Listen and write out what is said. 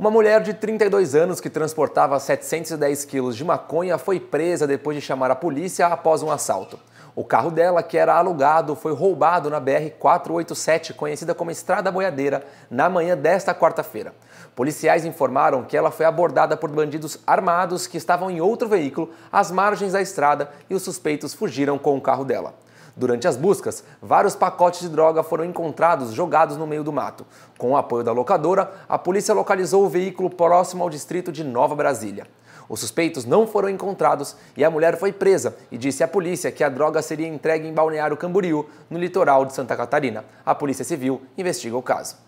Uma mulher de 32 anos que transportava 710 quilos de maconha foi presa depois de chamar a polícia após um assalto. O carro dela, que era alugado, foi roubado na BR-487, conhecida como Estrada Boiadeira, na manhã desta quarta-feira. Policiais informaram que ela foi abordada por bandidos armados que estavam em outro veículo às margens da estrada e os suspeitos fugiram com o carro dela. Durante as buscas, vários pacotes de droga foram encontrados jogados no meio do mato. Com o apoio da locadora, a polícia localizou o veículo próximo ao distrito de Nova Brasília. Os suspeitos não foram encontrados e a mulher foi presa e disse à polícia que a droga seria entregue em Balneário Camboriú, no litoral de Santa Catarina. A Polícia Civil investiga o caso.